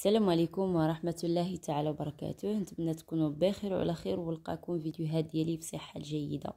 السلام عليكم ورحمة الله تعالى وبركاته نتمنى تكونوا بخير وعلى خير ولقاكم فيديوهات ديالي بصحة جيدة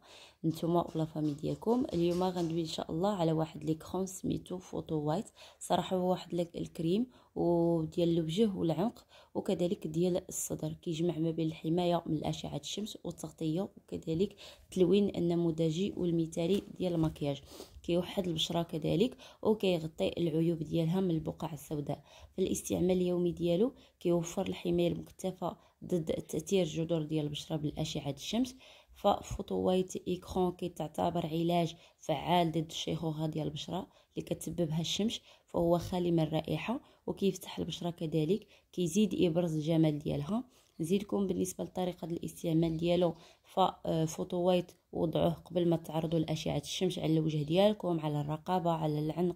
نتوما ولا فامي ديالكم اليوم غندوي ان شاء الله على واحد ليكرون سميتو فوتو وايت صراحة هو واحد الكريم وديال الوجه والعنق وكذلك ديال الصدر كيجمع ما بين الحماية من أشعة الشمس والتغطية وكذلك تلوين النموذجي والمثالي ديال المكياج كيوحد البشره كذلك وكيغطي العيوب ديالها من البقع السوداء في الاستعمال اليومي ديالو كيوفر الحمايه المكتفه ضد تاثير الجذور ديال البشره بالاشعه الشمس ففوتوايت ايكرون كتعتبر علاج فعال ضد الشيخوخه ديال البشره اللي كتسببها الشمس فهو خالي من الرائحه وكيفتح البشره كذلك كيزيد ابراز الجمال ديالها نزيدكم بالنسبه لطريقه الاستعمال ديالو آه، وايت وضعوه قبل ما تعرضوا لاشعه الشمس على الوجه ديالكم على الرقبه على العنق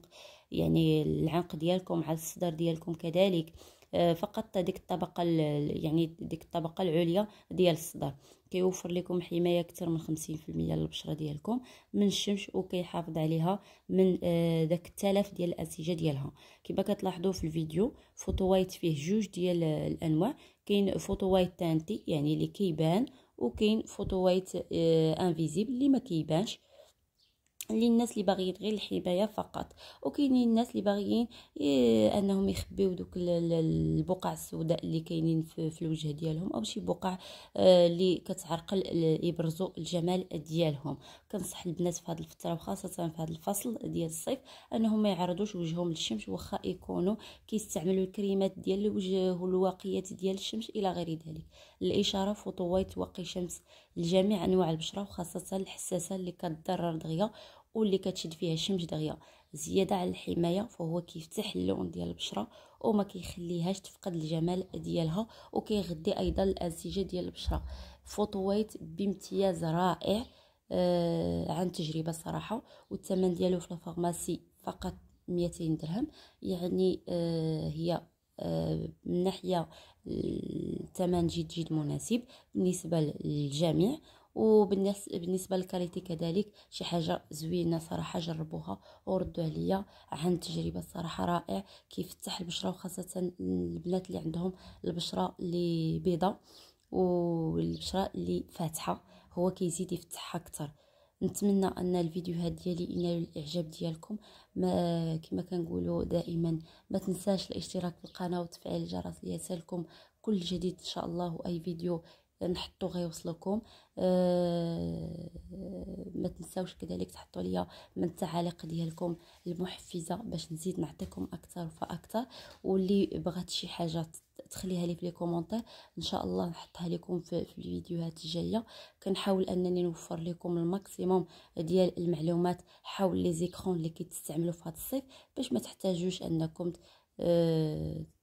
يعني العنق ديالكم على الصدر ديالكم كذلك آه، فقط ديك الطبقه يعني ديك الطبقه العليا ديال الصدر كيوفر لكم حمايه اكثر من 50% للبشره ديالكم من الشمس وكيحافظ عليها من آه، داك التلف ديال الانسجه ديالها كما كتلاحظوا في الفيديو فوتو وايت فيه جوج ديال الانواع كاين فوتو وايت تانتي يعني اللي كيبان وكاين فوتو وايت آه، انفيزيبل اللي ما كيبانش للناس اللي باغيين غير الحمايه فقط وكاينين الناس اللي باغيين إيه انهم يخبيو دوك البقع السوداء اللي كاينين في, في الوجه ديالهم او شي بقع آه، اللي آه كتعرقل يبرزوا الجمال ديالهم كنصح البنات في هذه الفتره وخاصه في هذا الفصل ديال الصيف انهم ما يعرضوش وجههم للشمس واخا يكونوا كيستعملوا الكريمات ديال الوجه والواقيات ديال الشمس الى غير ذلك الاشاره فوطويت واقي شمس لجميع انواع البشره وخاصه الحساسه اللي كتضرر دغيا واللي كتشد فيها الشمس دغيا زياده على الحمايه فهو كيفتح اللون ديال البشره وما كيخليهاش تفقد الجمال ديالها وكيغذي ايضا الانسجه ديال البشره فوتويت بامتياز رائع آه عن تجربه صراحه والثمن ديالو في الفارماسي فقط 200 درهم يعني آه هي آه من ناحيه الثمن جد جد مناسب بالنسبه للجميع وبالنسبه للكاليتي كذلك شي حاجه زوينه صراحه جربوها وردوا عليا عن تجربه صراحه رائع كيفتح البشره وخاصه البنات اللي عندهم البشره اللي بيضه والبشره اللي فاتحه هو كيزيد يفتحها اكثر نتمنى ان الفيديوهات ديالي ينال الاعجاب ديالكم ما كما كنقولوا دائما ما تنساش الاشتراك في القناه وتفعيل الجرس ليصلكم كل جديد ان شاء الله واي فيديو نحطو غيوصلكم أه ما تنساوش كذلك تحطوا ليا من التعاليق ديالكم المحفزه باش نزيد نعطيكم اكثر فاكثر واللي بغات شي حاجه تخليها لي في لي كومونتير ان شاء الله نحطها لكم في, في الفيديوهات الجايه كنحاول انني نوفر لكم الماكسيموم ديال المعلومات حول لي زيكرون اللي كتستعملوا في هذا الصيف باش ما تحتاجوش انكم أه